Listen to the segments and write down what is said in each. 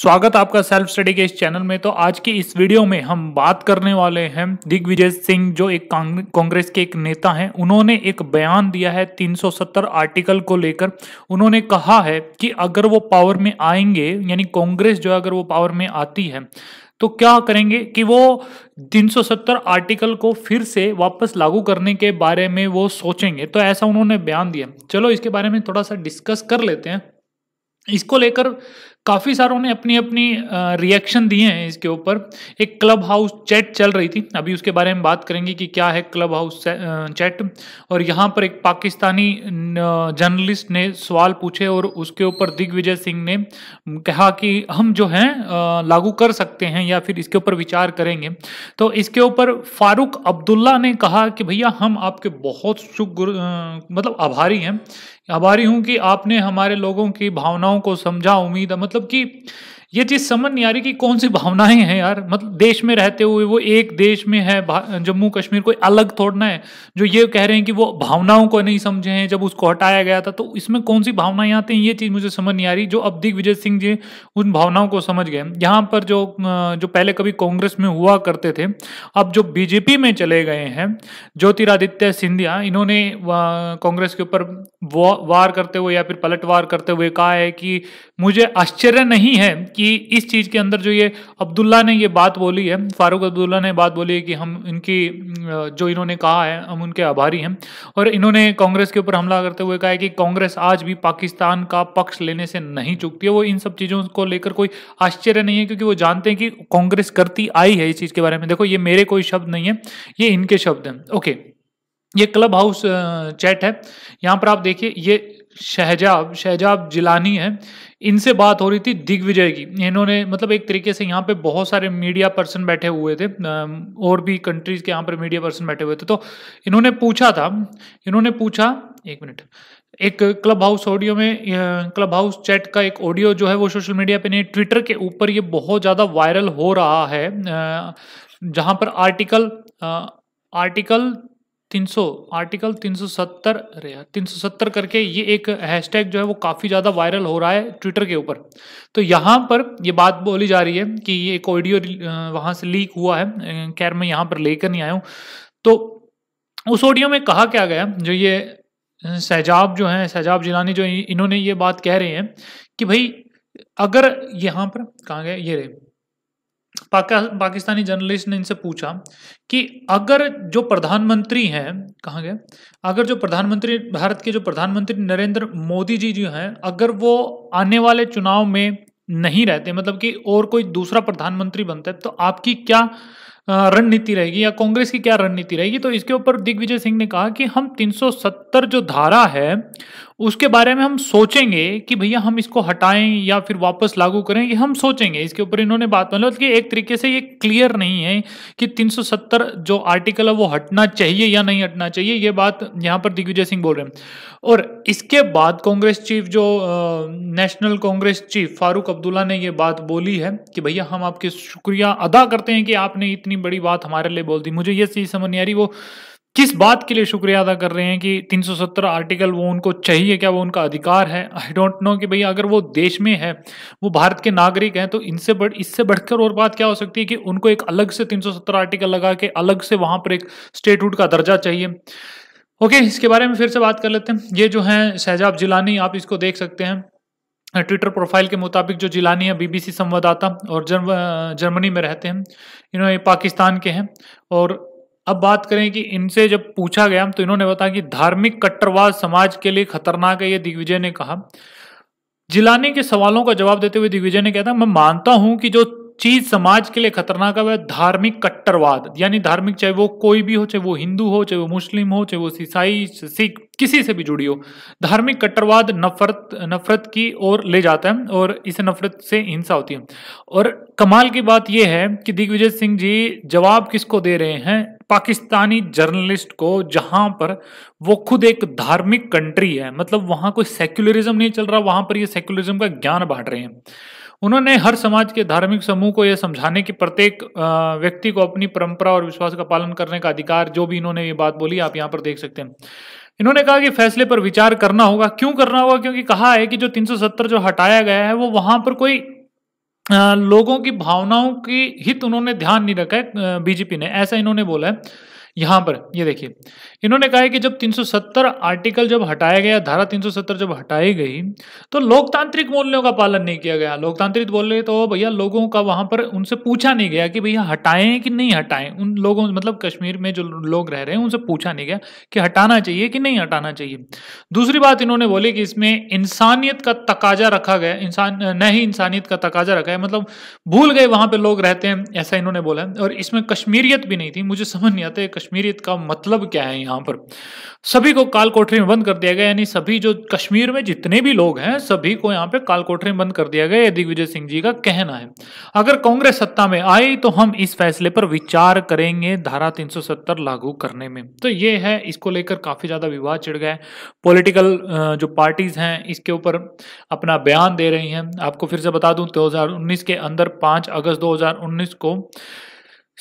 स्वागत आपका self study के इस चैनल में तो आज की इस वीडियो में हम बात करने वाले हैं दिग्विजय सिंह जो एक कांग्रेस के एक नेता हैं उन्होंने एक बयान दिया है 370 आर्टिकल को लेकर उन्होंने कहा है कि अगर वो पावर में आएंगे यानी कांग्रेस जो है अगर वो पावर में आती है तो क्या करेंगे कि वो 370 आर्टिकल को फिर से वापस लागू करने के बारे में वो सोचेंगे तो ऐसा उन्होंने बयान दिया चलो इसके बारे में थोड़ा सा डिस्कस कर लेते हैं इसको लेकर काफ़ी सारों ने अपनी अपनी रिएक्शन दिए हैं इसके ऊपर एक क्लब हाउस चैट चल रही थी अभी उसके बारे में बात करेंगे कि क्या है क्लब हाउस चैट और यहाँ पर एक पाकिस्तानी जर्नलिस्ट ने सवाल पूछे और उसके ऊपर दिग्विजय सिंह ने कहा कि हम जो हैं लागू कर सकते हैं या फिर इसके ऊपर विचार करेंगे तो इसके ऊपर फारूक अब्दुल्ला ने कहा कि भैया हम आपके बहुत शुक्र मतलब आभारी हैं आभारी हूँ कि आपने हमारे लोगों की भावनाओं को समझा उम्मीद मतलब कि ये चीज समझ नहीं आ रही कि कौन सी भावनाएं हैं यार मतलब देश में रहते हुए वो एक देश में है जम्मू कश्मीर कोई अलग थोड़ना है जो ये कह रहे हैं कि वो भावनाओं को नहीं समझे हैं जब उसको हटाया गया था तो इसमें कौन सी भावनाएं आती हैं ये चीज मुझे समझ नहीं आ रही जो अब दिग्विजय सिंह जी उन भावनाओं को समझ गए यहाँ पर जो जो पहले कभी कांग्रेस में हुआ करते थे अब जो बीजेपी में चले गए हैं ज्योतिरादित्य सिंधिया इन्होंने कांग्रेस के ऊपर वार करते हुए या फिर पलटवार करते हुए कहा है कि मुझे आश्चर्य नहीं है कि इस चीज़ के अंदर जो ये अब्दुल्ला ने ये बात बोली है फारूक अब्दुल्ला ने बात बोली है कि हम इनकी जो इन्होंने कहा है हम उनके आभारी हैं और इन्होंने कांग्रेस के ऊपर हमला करते हुए कहा है कि कांग्रेस आज भी पाकिस्तान का पक्ष लेने से नहीं चुकती है वो इन सब चीज़ों को लेकर कोई आश्चर्य नहीं है क्योंकि वो जानते हैं कि कांग्रेस करती आई है इस चीज़ के बारे में देखो ये मेरे कोई शब्द नहीं है ये इनके शब्द हैं ओके ये क्लब हाउस चैट है यहाँ पर आप देखिए ये शहजाब शहजाब जिलानी है इनसे बात हो रही थी दिग्विजय की इन्होंने मतलब एक तरीके से यहाँ पे बहुत सारे मीडिया पर्सन बैठे हुए थे और भी कंट्रीज के यहाँ पर मीडिया पर्सन बैठे हुए थे तो इन्होंने पूछा था इन्होंने पूछा एक मिनट एक क्लब हाउस ऑडियो में क्लब हाउस चैट का एक ऑडियो जो है वो सोशल मीडिया पे नहीं ट्विटर के ऊपर ये बहुत ज़्यादा वायरल हो रहा है जहाँ पर आर्टिकल आर्टिकल 300 आर्टिकल 370 अरे यार 370 करके ये एक हैशटैग जो है वो काफ़ी ज़्यादा वायरल हो रहा है ट्विटर के ऊपर तो यहाँ पर ये बात बोली जा रही है कि ये एक ऑडियो वहाँ से लीक हुआ है खैर मैं यहाँ पर लेकर नहीं आया हूँ तो उस ऑडियो में कहा क्या गया जो ये सहजाब जो हैं सहजाब जिलानी जो इन्होंने ये बात कह रहे हैं कि भाई अगर यहाँ पर कहाँ गए ये रहे पाका, पाकिस्तानी जर्नलिस्ट ने इनसे पूछा कि अगर जो प्रधानमंत्री हैं कहाँ गए अगर जो प्रधानमंत्री भारत के जो प्रधानमंत्री नरेंद्र मोदी जी जो हैं अगर वो आने वाले चुनाव में नहीं रहते मतलब कि और कोई दूसरा प्रधानमंत्री बनता है तो आपकी क्या रणनीति रहेगी या कांग्रेस की क्या रणनीति रहेगी तो इसके ऊपर दिग्विजय सिंह ने कहा कि हम 370 जो धारा है उसके बारे में हम सोचेंगे कि भैया हम इसको हटाएं या फिर वापस लागू करें ये हम सोचेंगे इसके ऊपर इन्होंने बात मान मतलब कि एक तरीके से ये क्लियर नहीं है कि 370 जो आर्टिकल है वो हटना चाहिए या नहीं हटना चाहिए ये बात यहाँ पर दिग्विजय सिंह बोल रहे हैं और इसके बाद कांग्रेस चीफ जो नेशनल कांग्रेस चीफ फारूक अब्दुल्ला ने ये बात बोली है कि भैया हम आपके शुक्रिया अदा करते हैं कि आपने इतनी इतनी बड़ी बात हमारे लिए बोल दी मुझे ये चीज़ समझ नहीं आ रही वो किस बात के लिए शुक्रिया अदा कर रहे हैं कि 370 आर्टिकल वो उनको चाहिए क्या वो उनका अधिकार है आई डोंट नो कि भाई अगर वो देश में है वो भारत के नागरिक हैं तो इनसे बढ़ इससे बढ़कर और बात क्या हो सकती है कि उनको एक अलग से 370 आर्टिकल लगा के अलग से वहां पर एक स्टेटहुड का दर्जा चाहिए ओके इसके बारे में फिर से बात कर लेते हैं ये जो है शहजाब जिलानी आप इसको देख सकते हैं ट्विटर प्रोफाइल के मुताबिक जो जिलानी है बीबीसी संवाददाता और जर्म जर्मनी में रहते हैं इन्होंने पाकिस्तान के हैं और अब बात करें कि इनसे जब पूछा गया तो इन्होंने बताया कि धार्मिक कट्टरवाद समाज के लिए खतरनाक है ये दिग्विजय ने कहा जिलानी के सवालों का जवाब देते हुए दिग्विजय ने कहा था मैं मानता हूं कि जो चीज समाज के लिए खतरनाक है वह धार्मिक कट्टरवाद यानी धार्मिक चाहे वो कोई भी हो चाहे वो हिंदू हो चाहे वो मुस्लिम हो चाहे वो ईसाई सिख किसी से भी जुड़ी हो धार्मिक कट्टरवाद नफरत नफरत की ओर ले जाता है और इस नफरत से हिंसा होती है और कमाल की बात यह है कि दिग्विजय सिंह जी जवाब किसको दे रहे हैं पाकिस्तानी जर्नलिस्ट को जहां पर वो खुद एक धार्मिक कंट्री है मतलब वहां कोई सेक्युलरिज्म नहीं चल रहा वहां पर ये सेक्युलरिज्म का ज्ञान बांट रहे हैं उन्होंने हर समाज के धार्मिक समूह को यह समझाने की प्रत्येक व्यक्ति को अपनी परंपरा और विश्वास का पालन करने का अधिकार जो भी इन्होंने ये बात बोली आप यहाँ पर देख सकते हैं इन्होंने कहा कि फैसले पर विचार करना होगा क्यों करना होगा क्योंकि कहा है कि जो 370 जो हटाया गया है वो वहां पर कोई लोगों की भावनाओं की हित उन्होंने ध्यान नहीं रखा है बीजेपी ने ऐसा इन्होंने बोला है यहाँ पर ये देखिए इन्होंने कहा है कि जब 370 आर्टिकल जब हटाया गया धारा 370 जब हटाई गई तो लोकतांत्रिक मूल्यों का पालन नहीं किया गया लोकतांत्रिक रहे तो भैया लोगों का वहां पर उनसे पूछा नहीं गया कि भैया हटाएं कि नहीं हटाएं उन लोगों मतलब कश्मीर में जो लोग रह रहे हैं उनसे पूछा नहीं गया कि हटाना चाहिए कि नहीं हटाना चाहिए दूसरी बात इन्होंने बोली कि इसमें इंसानियत का तकाजा रखा गया इंसान न ही इंसानियत का तकाजा रखा है मतलब भूल गए वहां पर लोग रहते हैं ऐसा इन्होंने बोला और इसमें कश्मीरियत भी नहीं थी मुझे समझ नहीं आता कश्मीरियत का मतलब क्या है यहाँ पर सभी को काल कोठरी में बंद कर दिया गया यानी सभी जो कश्मीर में जितने भी लोग हैं सभी को यहाँ पे काल कोठरी में बंद कर दिया गया दिग्विजय सिंह जी का कहना है अगर कांग्रेस सत्ता में आई तो हम इस फैसले पर विचार करेंगे धारा 370 लागू करने में तो ये है इसको लेकर काफी ज्यादा विवाद चिड़ गया है जो पार्टीज हैं इसके ऊपर अपना बयान दे रही हैं आपको फिर से बता दूं 2019 के अंदर 5 अगस्त 2019 को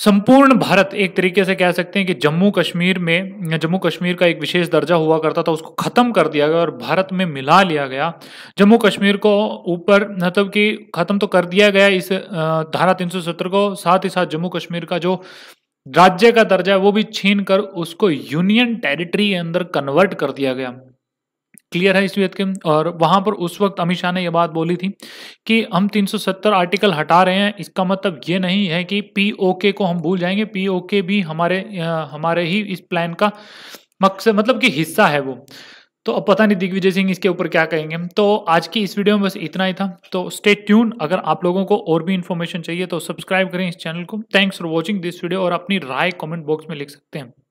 संपूर्ण भारत एक तरीके से कह सकते हैं कि जम्मू कश्मीर में जम्मू कश्मीर का एक विशेष दर्जा हुआ करता था उसको खत्म कर दिया गया और भारत में मिला लिया गया जम्मू कश्मीर को ऊपर मतलब कि खत्म तो कर दिया गया इस धारा 370 को साथ ही साथ जम्मू कश्मीर का जो राज्य का दर्जा है वो भी छीन कर उसको यूनियन टेरिटरी के अंदर कन्वर्ट कर दिया गया क्लियर है इस वेद के और वहां पर उस वक्त अमित शाह ने यह बात बोली थी कि हम 370 आर्टिकल हटा रहे हैं इसका मतलब ये नहीं है कि पीओके को हम भूल जाएंगे पीओके भी हमारे हमारे ही इस प्लान का मकसद मतलब कि हिस्सा है वो तो अब पता नहीं दिग्विजय सिंह इसके ऊपर क्या कहेंगे तो आज की इस वीडियो में बस इतना ही था तो स्टे ट्यून अगर आप लोगों को और भी इन्फॉर्मेशन चाहिए तो सब्सक्राइब करें इस चैनल को thanks for watching this video और अपनी राय कॉमेंट बॉक्स में लिख सकते हैं